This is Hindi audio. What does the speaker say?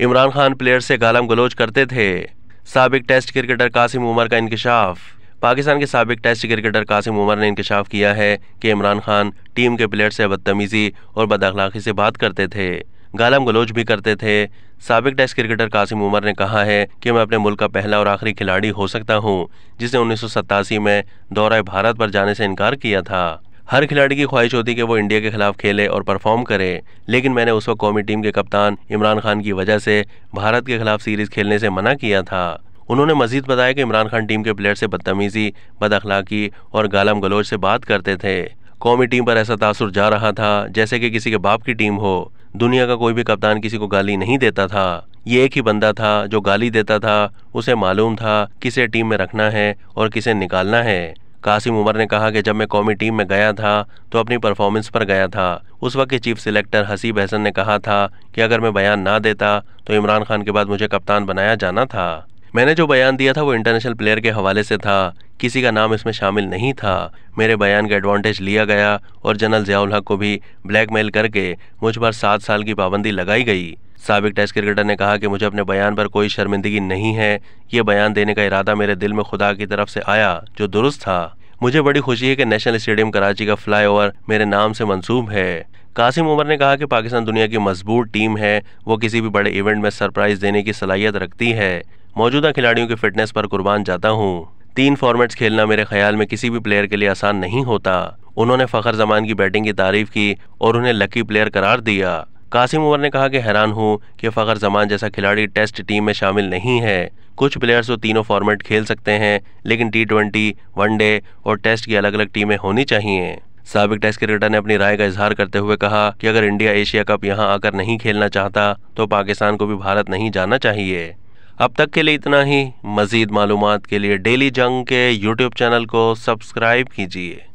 इमरान खान प्लेयर से गालम गलोज करते थे सबक टेस्ट क्रिकेटर कासिम उमर का इंकशाफ पाकिस्तान के सबक टेस्ट क्रिकेटर कासिम उमर ने इंकशाफ किया है कि इमरान खान टीम के प्लेयर से बदतमीज़ी और बदअखलाकी से बात करते थे गालम गलोज भी करते थे सबक टेस्ट क्रिकेटर कासिम उमर ने कहा है कि मैं अपने मुल्क का पहला और आखिरी खिलाड़ी हो सकता हूं जिसने उन्नीस में दौरा भारत पर जाने से इनकार किया था हर खिलाड़ी की ख्वाहिश होती कि वो इंडिया के खिलाफ खेले और परफॉर्म करे लेकिन मैंने उस वक्त कौमी टीम के कप्तान इमरान खान की वजह से भारत के खिलाफ सीरीज खेलने से मना किया था उन्होंने मजीद बताया कि इमरान खान टीम के प्लेयर से बदतमीजी बद अखलाकी और गालम गलोच से बात करते थे कौमी टीम पर ऐसा तासर जा रहा था जैसे कि किसी के बाप की टीम हो दुनिया का कोई भी कप्तान किसी को गाली नहीं देता था ये एक ही बंदा था जो गाली देता था उसे मालूम था किसे टीम में रखना है और किसे निकालना है कासिम उमर ने कहा कि जब मैं कौमी टीम में गया था तो अपनी परफॉर्मेंस पर गया था उस वक्त के चीफ सिलेक्टर हसीब हसन ने कहा था कि अगर मैं बयान ना देता तो इमरान खान के बाद मुझे कप्तान बनाया जाना था मैंने जो बयान दिया था वो इंटरनेशनल प्लेयर के हवाले से था किसी का नाम इसमें शामिल नहीं था मेरे बयान का एडवांटेज लिया गया और जनरल जयाउल हक को भी ब्लैकमेल करके मुझ पर सात साल की पाबंदी लगाई गई सबक टेस्ट क्रिकेटर ने कहा कि मुझे अपने बयान पर कोई शर्मिंदगी नहीं है ये बयान देने का इरादा मेरे दिल में खुदा की तरफ से आया जो दुरुस्त था मुझे बड़ी खुशी है कि नेशनल स्टेडियम कराची का फ्लाई ओवर मेरे नाम से मंसूब है कासिम उमर ने कहा कि पाकिस्तान दुनिया की मजबूत टीम है वो किसी भी बड़े इवेंट में सरप्राइज देने की सलाहियत रखती है मौजूदा खिलाड़ियों की फिटनेस पर कुर्बान जाता हूँ तीन फॉर्मेट्स खेलना मेरे ख्याल में किसी भी प्लेयर के लिए आसान नहीं होता उन्होंने फ़खर जमान की बैटिंग की तारीफ की और उन्हें लकी प्लेयर करार दिया कासिम उमर ने कहा कि हैरान हूँ कि फ़खर जमान जैसा खिलाड़ी टेस्ट टीम में शामिल नहीं है कुछ प्लेयर्स तो तीनों फॉर्मेट खेल सकते हैं लेकिन टी ट्वेंटी वनडे और टेस्ट की अलग अलग टीमें होनी चाहिए सबक टेस्ट क्रिकेटर ने अपनी राय का इजहार करते हुए कहा कि अगर इंडिया एशिया कप यहाँ आकर नहीं खेलना चाहता तो पाकिस्तान को भी भारत नहीं जाना चाहिए अब तक के लिए इतना ही मज़ीद मालूम के लिए डेली जंग के यूट्यूब चैनल को सब्सक्राइब कीजिए